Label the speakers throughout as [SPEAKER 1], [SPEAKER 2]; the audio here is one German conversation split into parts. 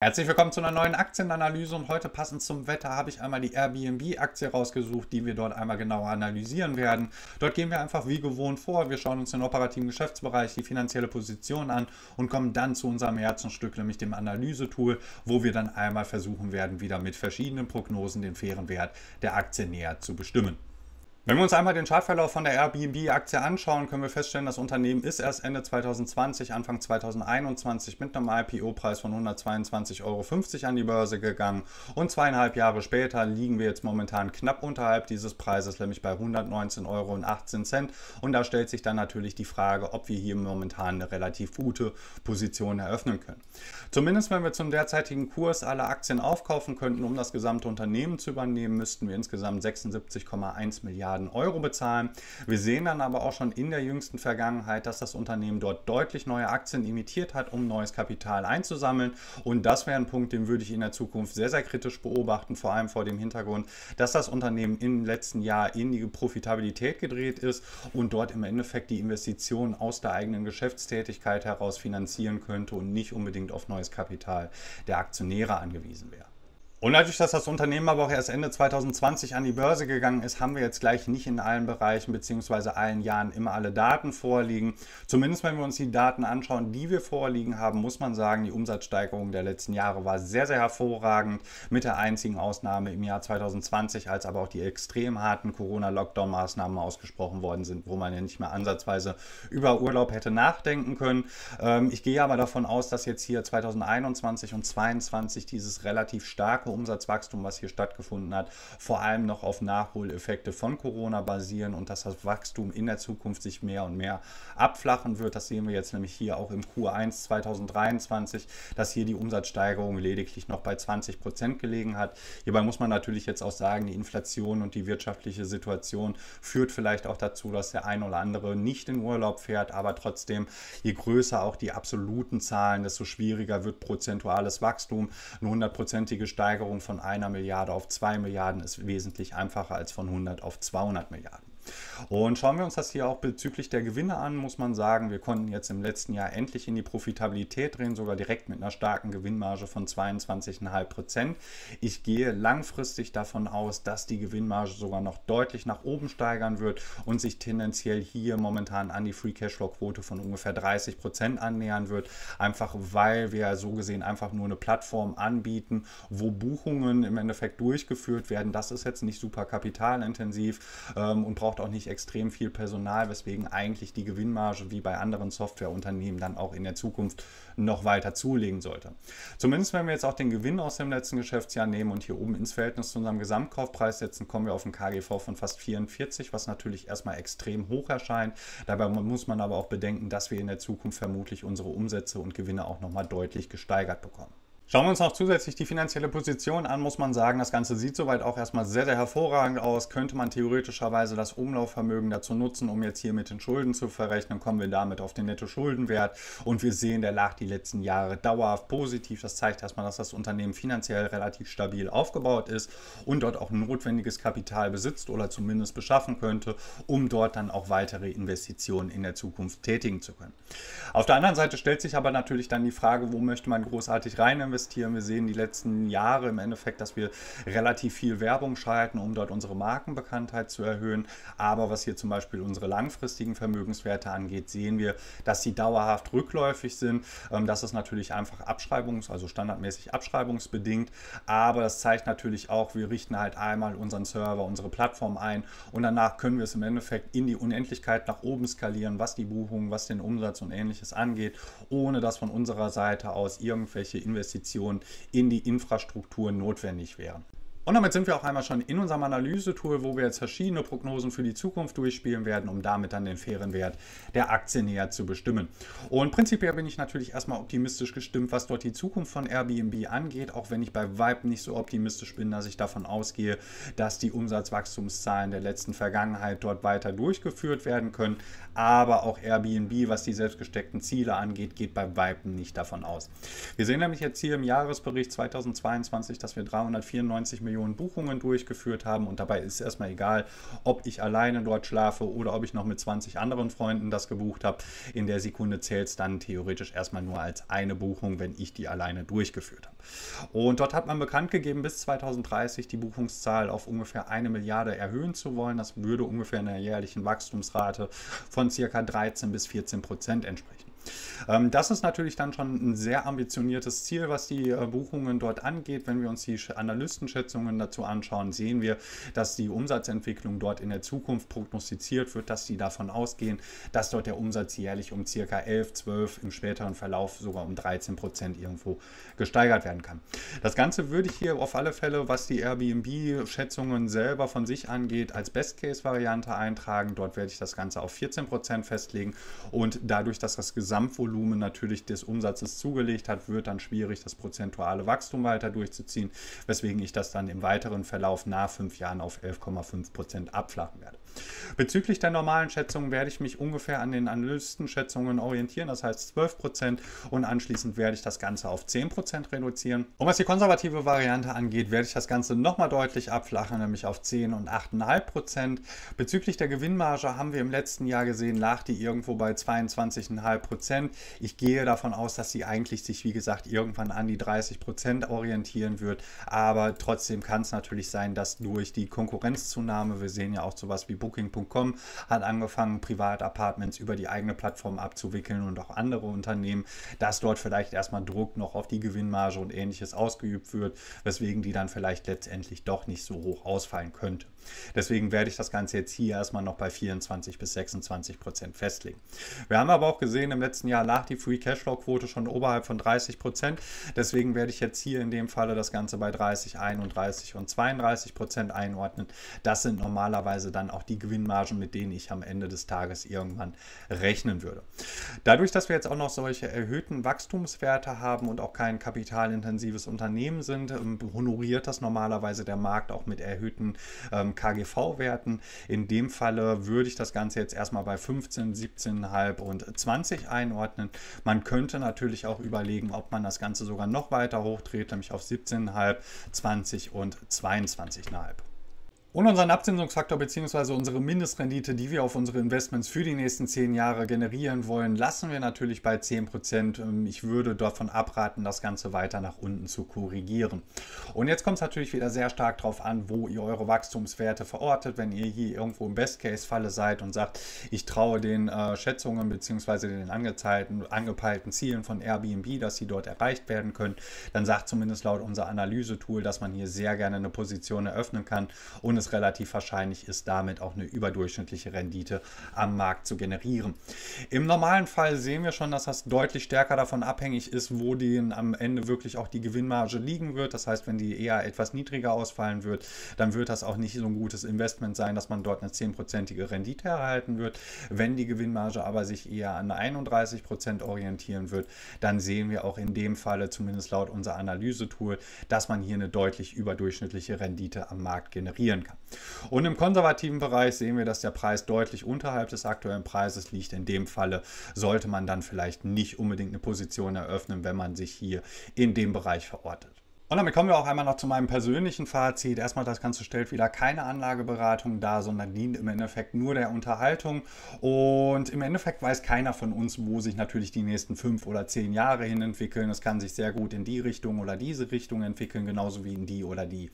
[SPEAKER 1] Herzlich willkommen zu einer neuen Aktienanalyse und heute passend zum Wetter habe ich einmal die Airbnb-Aktie rausgesucht, die wir dort einmal genauer analysieren werden. Dort gehen wir einfach wie gewohnt vor, wir schauen uns den operativen Geschäftsbereich, die finanzielle Position an und kommen dann zu unserem Herzenstück, nämlich dem Analysetool, wo wir dann einmal versuchen werden, wieder mit verschiedenen Prognosen den fairen Wert der Aktie näher zu bestimmen. Wenn wir uns einmal den Chartverlauf von der Airbnb-Aktie anschauen, können wir feststellen, das Unternehmen ist erst Ende 2020, Anfang 2021 mit einem IPO-Preis von 122,50 Euro an die Börse gegangen und zweieinhalb Jahre später liegen wir jetzt momentan knapp unterhalb dieses Preises, nämlich bei 119,18 Euro und da stellt sich dann natürlich die Frage, ob wir hier momentan eine relativ gute Position eröffnen können. Zumindest wenn wir zum derzeitigen Kurs alle Aktien aufkaufen könnten, um das gesamte Unternehmen zu übernehmen, müssten wir insgesamt 76,1 Milliarden Milliarden Euro bezahlen. Wir sehen dann aber auch schon in der jüngsten Vergangenheit, dass das Unternehmen dort deutlich neue Aktien imitiert hat, um neues Kapital einzusammeln. Und das wäre ein Punkt, den würde ich in der Zukunft sehr, sehr kritisch beobachten, vor allem vor dem Hintergrund, dass das Unternehmen im letzten Jahr in die Profitabilität gedreht ist und dort im Endeffekt die Investitionen aus der eigenen Geschäftstätigkeit heraus finanzieren könnte und nicht unbedingt auf neues Kapital der Aktionäre angewiesen wäre. Und natürlich, dass das Unternehmen aber auch erst Ende 2020 an die Börse gegangen ist, haben wir jetzt gleich nicht in allen Bereichen bzw. allen Jahren immer alle Daten vorliegen. Zumindest wenn wir uns die Daten anschauen, die wir vorliegen haben, muss man sagen, die Umsatzsteigerung der letzten Jahre war sehr, sehr hervorragend. Mit der einzigen Ausnahme im Jahr 2020, als aber auch die extrem harten Corona-Lockdown-Maßnahmen ausgesprochen worden sind, wo man ja nicht mehr ansatzweise über Urlaub hätte nachdenken können. Ähm, ich gehe aber davon aus, dass jetzt hier 2021 und 2022 dieses relativ starke starke Umsatzwachstum, was hier stattgefunden hat, vor allem noch auf Nachholeffekte von Corona basieren und dass das Wachstum in der Zukunft sich mehr und mehr abflachen wird. Das sehen wir jetzt nämlich hier auch im Q1 2023, dass hier die Umsatzsteigerung lediglich noch bei 20 Prozent gelegen hat. Hierbei muss man natürlich jetzt auch sagen, die Inflation und die wirtschaftliche Situation führt vielleicht auch dazu, dass der ein oder andere nicht in Urlaub fährt, aber trotzdem, je größer auch die absoluten Zahlen, desto schwieriger wird prozentuales Wachstum. Eine hundertprozentige Steigerung Steigerung von einer Milliarde auf zwei Milliarden ist wesentlich einfacher als von 100 auf 200 Milliarden. Und schauen wir uns das hier auch bezüglich der Gewinne an, muss man sagen, wir konnten jetzt im letzten Jahr endlich in die Profitabilität drehen, sogar direkt mit einer starken Gewinnmarge von 22,5 Prozent. Ich gehe langfristig davon aus, dass die Gewinnmarge sogar noch deutlich nach oben steigern wird und sich tendenziell hier momentan an die Free Cashflow Quote von ungefähr 30 Prozent annähern wird, einfach weil wir so gesehen einfach nur eine Plattform anbieten, wo Buchungen im Endeffekt durchgeführt werden. Das ist jetzt nicht super kapitalintensiv ähm, und braucht braucht auch nicht extrem viel Personal, weswegen eigentlich die Gewinnmarge wie bei anderen Softwareunternehmen dann auch in der Zukunft noch weiter zulegen sollte. Zumindest wenn wir jetzt auch den Gewinn aus dem letzten Geschäftsjahr nehmen und hier oben ins Verhältnis zu unserem Gesamtkaufpreis setzen, kommen wir auf einen KGV von fast 44, was natürlich erstmal extrem hoch erscheint. Dabei muss man aber auch bedenken, dass wir in der Zukunft vermutlich unsere Umsätze und Gewinne auch nochmal deutlich gesteigert bekommen. Schauen wir uns noch zusätzlich die finanzielle Position an, muss man sagen, das Ganze sieht soweit auch erstmal sehr, sehr hervorragend aus. Könnte man theoretischerweise das Umlaufvermögen dazu nutzen, um jetzt hier mit den Schulden zu verrechnen, kommen wir damit auf den Netto-Schuldenwert und wir sehen, der lag die letzten Jahre dauerhaft positiv. Das zeigt erstmal, dass das Unternehmen finanziell relativ stabil aufgebaut ist und dort auch notwendiges Kapital besitzt oder zumindest beschaffen könnte, um dort dann auch weitere Investitionen in der Zukunft tätigen zu können. Auf der anderen Seite stellt sich aber natürlich dann die Frage, wo möchte man großartig rein investieren? investieren. Wir sehen die letzten Jahre im Endeffekt, dass wir relativ viel Werbung schalten, um dort unsere Markenbekanntheit zu erhöhen. Aber was hier zum Beispiel unsere langfristigen Vermögenswerte angeht, sehen wir, dass sie dauerhaft rückläufig sind. Ähm, das ist natürlich einfach abschreibungs-, also standardmäßig abschreibungsbedingt. Aber das zeigt natürlich auch, wir richten halt einmal unseren Server, unsere Plattform ein und danach können wir es im Endeffekt in die Unendlichkeit nach oben skalieren, was die Buchungen, was den Umsatz und ähnliches angeht, ohne dass von unserer Seite aus irgendwelche Investitionen Investitionen in die Infrastruktur notwendig wären. Und damit sind wir auch einmal schon in unserem Analyse-Tool, wo wir jetzt verschiedene Prognosen für die Zukunft durchspielen werden, um damit dann den fairen Wert der Aktie näher zu bestimmen. Und prinzipiell bin ich natürlich erstmal optimistisch gestimmt, was dort die Zukunft von Airbnb angeht, auch wenn ich bei Vibe nicht so optimistisch bin, dass ich davon ausgehe, dass die Umsatzwachstumszahlen der letzten Vergangenheit dort weiter durchgeführt werden können. Aber auch Airbnb, was die selbstgesteckten Ziele angeht, geht bei Vibe nicht davon aus. Wir sehen nämlich jetzt hier im Jahresbericht 2022, dass wir 394 Millionen Millionen Buchungen durchgeführt haben. Und dabei ist es erstmal egal, ob ich alleine dort schlafe oder ob ich noch mit 20 anderen Freunden das gebucht habe. In der Sekunde zählt es dann theoretisch erstmal nur als eine Buchung, wenn ich die alleine durchgeführt habe. Und dort hat man bekannt gegeben, bis 2030 die Buchungszahl auf ungefähr eine Milliarde erhöhen zu wollen. Das würde ungefähr einer jährlichen Wachstumsrate von circa 13 bis 14 Prozent entsprechen. Ähm, das ist natürlich dann schon ein sehr ambitioniertes Ziel, was die äh, Buchungen dort angeht. Wenn wir uns die Analystenschätzungen dazu anschauen, sehen wir, dass die Umsatzentwicklung dort in der Zukunft prognostiziert wird, dass die davon ausgehen, dass dort der Umsatz jährlich um circa 11, 12, im späteren Verlauf sogar um 13 Prozent irgendwo gesteigert werden kann. Das Ganze würde ich hier auf alle Fälle, was die Airbnb-Schätzungen selber von sich angeht, als Best-Case-Variante eintragen. Dort werde ich das Ganze auf 14 Prozent festlegen und dadurch, dass das gesamte Gesamtvolumen natürlich des Umsatzes zugelegt hat, wird dann schwierig, das prozentuale Wachstum weiter durchzuziehen, weswegen ich das dann im weiteren Verlauf nach fünf Jahren auf 11,5 Prozent abflachen werde. Bezüglich der normalen Schätzungen werde ich mich ungefähr an den Analystenschätzungen orientieren, das heißt 12% und anschließend werde ich das Ganze auf 10% reduzieren. Und was die konservative Variante angeht, werde ich das Ganze nochmal deutlich abflachen, nämlich auf 10 und 8,5%. Bezüglich der Gewinnmarge haben wir im letzten Jahr gesehen, lag die irgendwo bei 22,5%. Ich gehe davon aus, dass sie eigentlich sich, wie gesagt, irgendwann an die 30% orientieren wird, aber trotzdem kann es natürlich sein, dass durch die Konkurrenzzunahme, wir sehen ja auch sowas wie Buch Booking.com hat angefangen, Privatapartments über die eigene Plattform abzuwickeln und auch andere Unternehmen, dass dort vielleicht erstmal Druck noch auf die Gewinnmarge und ähnliches ausgeübt wird, weswegen die dann vielleicht letztendlich doch nicht so hoch ausfallen könnte. Deswegen werde ich das Ganze jetzt hier erstmal noch bei 24 bis 26 Prozent festlegen. Wir haben aber auch gesehen, im letzten Jahr lag die Free Cashflow-Quote schon oberhalb von 30 Prozent. Deswegen werde ich jetzt hier in dem Falle das Ganze bei 30, 31 und 32 Prozent einordnen. Das sind normalerweise dann auch die die Gewinnmargen, mit denen ich am Ende des Tages irgendwann rechnen würde. Dadurch, dass wir jetzt auch noch solche erhöhten Wachstumswerte haben und auch kein kapitalintensives Unternehmen sind, ähm, honoriert das normalerweise der Markt auch mit erhöhten ähm, KGV-Werten. In dem Falle würde ich das Ganze jetzt erstmal bei 15, 17,5 und 20 einordnen. Man könnte natürlich auch überlegen, ob man das Ganze sogar noch weiter hochdreht, nämlich auf 17,5, 20 und 22,5 und unseren Abzinsungsfaktor bzw. unsere Mindestrendite, die wir auf unsere Investments für die nächsten zehn Jahre generieren wollen, lassen wir natürlich bei 10%. Ähm, ich würde davon abraten, das Ganze weiter nach unten zu korrigieren. Und jetzt kommt es natürlich wieder sehr stark darauf an, wo ihr eure Wachstumswerte verortet. Wenn ihr hier irgendwo im Best-Case-Falle seid und sagt, ich traue den äh, Schätzungen bzw. den angepeilten Zielen von Airbnb, dass sie dort erreicht werden können, dann sagt zumindest laut unser Analyse-Tool, dass man hier sehr gerne eine Position eröffnen kann und es relativ wahrscheinlich ist, damit auch eine überdurchschnittliche Rendite am Markt zu generieren. Im normalen Fall sehen wir schon, dass das deutlich stärker davon abhängig ist, wo denen am Ende wirklich auch die Gewinnmarge liegen wird. Das heißt, wenn die eher etwas niedriger ausfallen wird, dann wird das auch nicht so ein gutes Investment sein, dass man dort eine 10-prozentige Rendite erhalten wird. Wenn die Gewinnmarge aber sich eher an 31 Prozent orientieren wird, dann sehen wir auch in dem Falle, zumindest laut unserer Analyse-Tool, dass man hier eine deutlich überdurchschnittliche Rendite am Markt generieren kann. Anleger. Und im konservativen Bereich sehen wir, dass der Preis deutlich unterhalb des aktuellen Preises liegt. In dem Falle sollte man dann vielleicht nicht unbedingt eine Position eröffnen, wenn man sich hier in dem Bereich verortet. Und damit kommen wir auch einmal noch zu meinem persönlichen Fazit. Erstmal, das Ganze stellt wieder keine Anlageberatung dar, sondern dient im Endeffekt nur der Unterhaltung. Und im Endeffekt weiß keiner von uns, wo sich natürlich die nächsten fünf oder zehn Jahre hin entwickeln. Es kann sich sehr gut in die Richtung oder diese Richtung entwickeln, genauso wie in die oder die.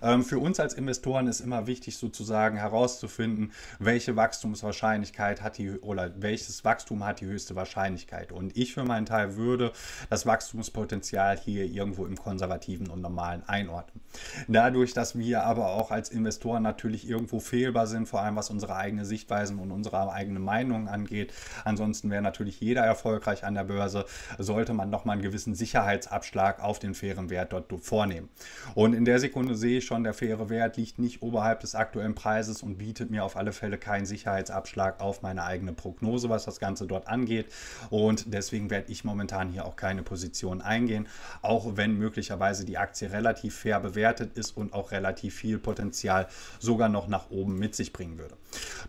[SPEAKER 1] Ähm, für uns als Investoren ist immer wichtig, sozusagen herauszufinden, welche Wachstumswahrscheinlichkeit hat die oder welches Wachstum hat die höchste Wahrscheinlichkeit. Und ich für meinen Teil würde das Wachstumspotenzial hier irgendwo im konservativen objektiven und normalen einordnen. Dadurch, dass wir aber auch als Investoren natürlich irgendwo fehlbar sind, vor allem was unsere eigene Sichtweisen und unsere eigene Meinung angeht. Ansonsten wäre natürlich jeder erfolgreich an der Börse, sollte man nochmal einen gewissen Sicherheitsabschlag auf den fairen Wert dort vornehmen. Und in der Sekunde sehe ich schon, der faire Wert liegt nicht oberhalb des aktuellen Preises und bietet mir auf alle Fälle keinen Sicherheitsabschlag auf meine eigene Prognose, was das Ganze dort angeht. Und deswegen werde ich momentan hier auch keine Position eingehen, auch wenn möglicherweise die Aktie relativ fair bewertet ist und auch relativ viel Potenzial sogar noch nach oben mit sich bringen würde.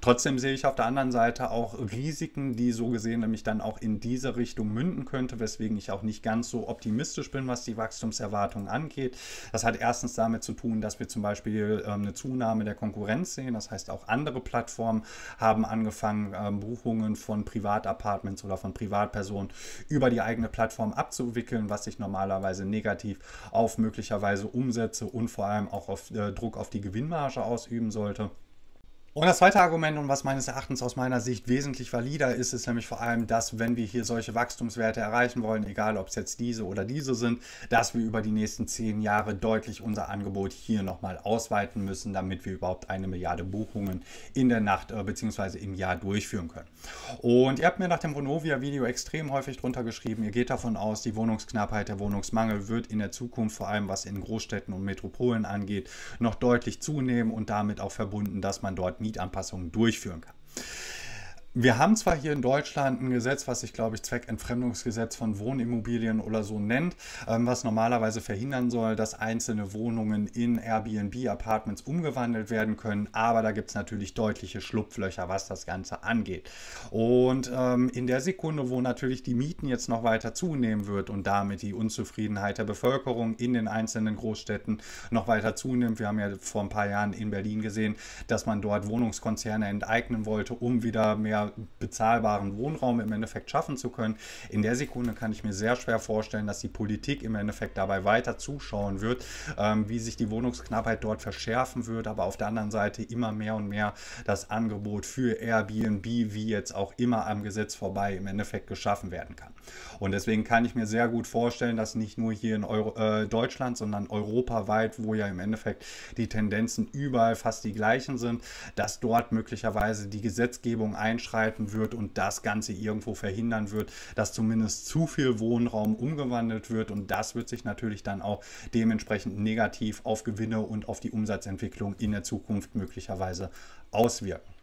[SPEAKER 1] Trotzdem sehe ich auf der anderen Seite auch Risiken, die so gesehen nämlich dann auch in diese Richtung münden könnte, weswegen ich auch nicht ganz so optimistisch bin, was die Wachstumserwartungen angeht. Das hat erstens damit zu tun, dass wir zum Beispiel ähm, eine Zunahme der Konkurrenz sehen. Das heißt, auch andere Plattformen haben angefangen, ähm, Buchungen von Privatapartments oder von Privatpersonen über die eigene Plattform abzuwickeln, was sich normalerweise negativ auf auf möglicherweise Umsätze und vor allem auch auf äh, Druck auf die Gewinnmarge ausüben sollte. Und das zweite Argument, und was meines Erachtens aus meiner Sicht wesentlich valider ist, ist nämlich vor allem, dass wenn wir hier solche Wachstumswerte erreichen wollen, egal ob es jetzt diese oder diese sind, dass wir über die nächsten zehn Jahre deutlich unser Angebot hier nochmal ausweiten müssen, damit wir überhaupt eine Milliarde Buchungen in der Nacht äh, bzw. im Jahr durchführen können. Und ihr habt mir nach dem Vonovia-Video extrem häufig drunter geschrieben, ihr geht davon aus, die Wohnungsknappheit, der Wohnungsmangel wird in der Zukunft, vor allem was in Großstädten und Metropolen angeht, noch deutlich zunehmen und damit auch verbunden, dass man dort Mietanpassungen durchführen kann wir haben zwar hier in Deutschland ein Gesetz, was sich, glaube ich, Zweckentfremdungsgesetz von Wohnimmobilien oder so nennt, ähm, was normalerweise verhindern soll, dass einzelne Wohnungen in Airbnb-Apartments umgewandelt werden können, aber da gibt es natürlich deutliche Schlupflöcher, was das Ganze angeht. Und ähm, in der Sekunde, wo natürlich die Mieten jetzt noch weiter zunehmen wird und damit die Unzufriedenheit der Bevölkerung in den einzelnen Großstädten noch weiter zunimmt, wir haben ja vor ein paar Jahren in Berlin gesehen, dass man dort Wohnungskonzerne enteignen wollte, um wieder mehr bezahlbaren Wohnraum im Endeffekt schaffen zu können. In der Sekunde kann ich mir sehr schwer vorstellen, dass die Politik im Endeffekt dabei weiter zuschauen wird, ähm, wie sich die Wohnungsknappheit dort verschärfen wird, aber auf der anderen Seite immer mehr und mehr das Angebot für Airbnb, wie jetzt auch immer am Gesetz vorbei, im Endeffekt geschaffen werden kann. Und deswegen kann ich mir sehr gut vorstellen, dass nicht nur hier in Euro äh, Deutschland, sondern europaweit, wo ja im Endeffekt die Tendenzen überall fast die gleichen sind, dass dort möglicherweise die Gesetzgebung einschränkt voranschreiten wird und das Ganze irgendwo verhindern wird, dass zumindest zu viel Wohnraum umgewandelt wird und das wird sich natürlich dann auch dementsprechend negativ auf Gewinne und auf die Umsatzentwicklung in der Zukunft möglicherweise auswirken.